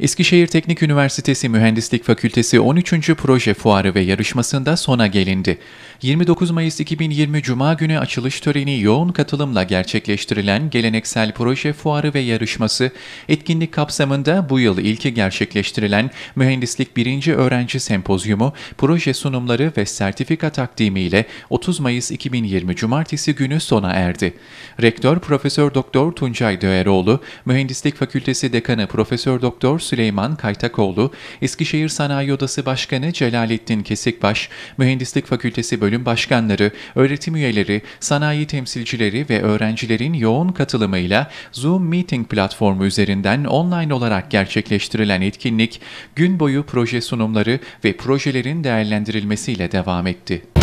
Eskişehir Teknik Üniversitesi Mühendislik Fakültesi 13. Proje Fuarı ve yarışmasında sona gelindi. 29 Mayıs 2020 Cuma günü açılış töreni yoğun katılımla gerçekleştirilen geleneksel proje fuarı ve yarışması, etkinlik kapsamında bu yıl ilki gerçekleştirilen Mühendislik 1. Öğrenci Sempozyumu, proje sunumları ve sertifika takdimiyle 30 Mayıs 2020 Cumartesi günü sona erdi. Rektör Profesör Doktor Tuncay Döeroğlu, Mühendislik Fakültesi Dekanı Profesör Doktor Süleyman Kaytakoğlu, Eskişehir Sanayi Odası Başkanı Celalettin Kesikbaş, Mühendislik Fakültesi bölüm başkanları, öğretim üyeleri, sanayi temsilcileri ve öğrencilerin yoğun katılımıyla Zoom Meeting platformu üzerinden online olarak gerçekleştirilen etkinlik, gün boyu proje sunumları ve projelerin değerlendirilmesiyle devam etti.